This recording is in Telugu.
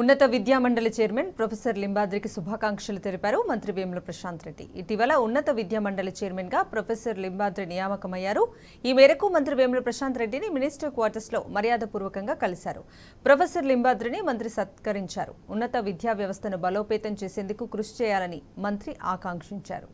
ఉన్నత విద్యామండలి చైర్మన్ ప్రొఫెసర్ లింబాద్రికి శుభాకాంక్షలు తెలిపారు మంత్రి వేముల ప్రశాంత్ రెడ్డి ఇటీవల ఉన్నత విద్యామండలి చైర్మన్గా ప్రొఫెసర్ లింబాద్రి నియామకమయ్యారు ఈ మేరకు మంత్రి వేముల ప్రశాంత్ రెడ్డిని మినిస్టర్ క్వార్టర్స్లో మర్యాదపూర్వకంగా కలిశారు ప్రొఫెసర్ లింబాద్రిని మంత్రి సత్కరించారు ఉన్నత విద్యా వ్యవస్థను బలోపేతం చేసేందుకు కృషి చేయాలని మంత్రి ఆకాంక్షించారు